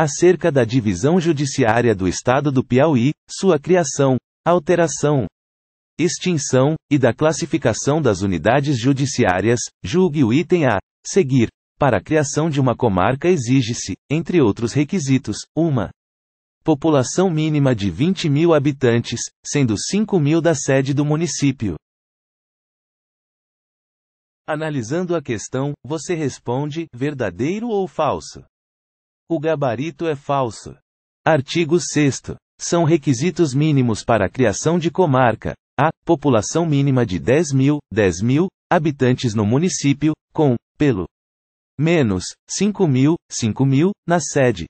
acerca da divisão judiciária do Estado do Piauí, sua criação, alteração, extinção, e da classificação das unidades judiciárias, julgue o item a seguir. Para a criação de uma comarca exige-se, entre outros requisitos, uma população mínima de 20 mil habitantes, sendo 5 mil da sede do município. Analisando a questão, você responde: verdadeiro ou falso? O gabarito é falso. Artigo 6. São requisitos mínimos para a criação de comarca. A. População mínima de 10 mil, 10 mil, habitantes no município, com, pelo menos, 5 mil, 5 mil, na sede,